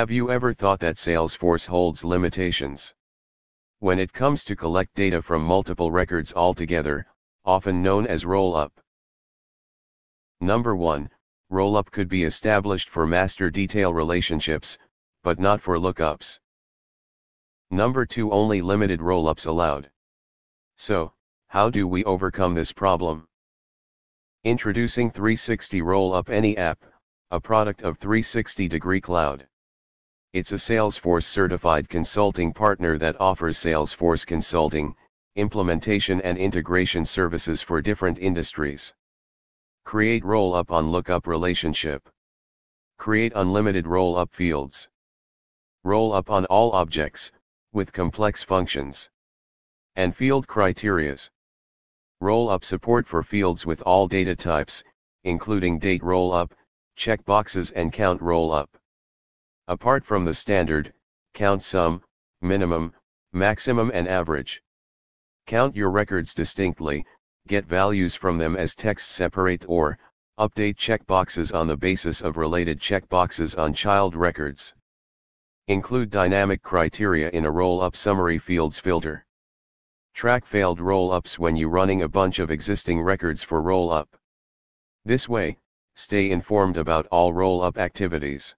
Have you ever thought that Salesforce holds limitations? When it comes to collect data from multiple records altogether, often known as roll-up? Number 1, roll-up could be established for master detail relationships, but not for lookups. Number 2 only limited roll-ups allowed. So, how do we overcome this problem? Introducing 360 Roll-up Any App, a product of 360 Degree Cloud. It's a Salesforce certified consulting partner that offers Salesforce consulting, implementation and integration services for different industries. Create roll up on lookup relationship. Create unlimited roll up fields. Roll up on all objects, with complex functions and field criterias. Roll up support for fields with all data types, including date roll up, checkboxes, and count roll up apart from the standard, count sum, minimum, maximum and average. Count your records distinctly, get values from them as text separate or, update checkboxes on the basis of related checkboxes on child records. Include dynamic criteria in a roll-up summary fields filter. Track failed roll-ups when you running a bunch of existing records for roll-up. This way, stay informed about all roll-up activities.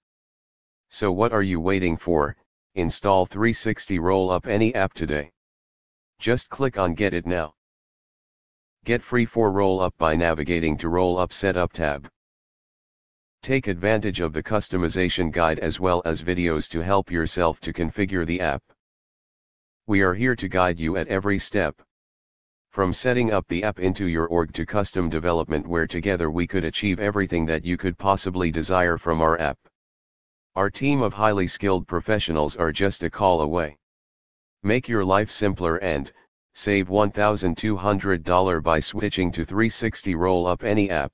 So what are you waiting for, install 360 roll up any app today. Just click on get it now. Get free for roll up by navigating to roll up setup tab. Take advantage of the customization guide as well as videos to help yourself to configure the app. We are here to guide you at every step. From setting up the app into your org to custom development where together we could achieve everything that you could possibly desire from our app. Our team of highly skilled professionals are just a call away. Make your life simpler and, save $1,200 by switching to 360 Roll Up any app.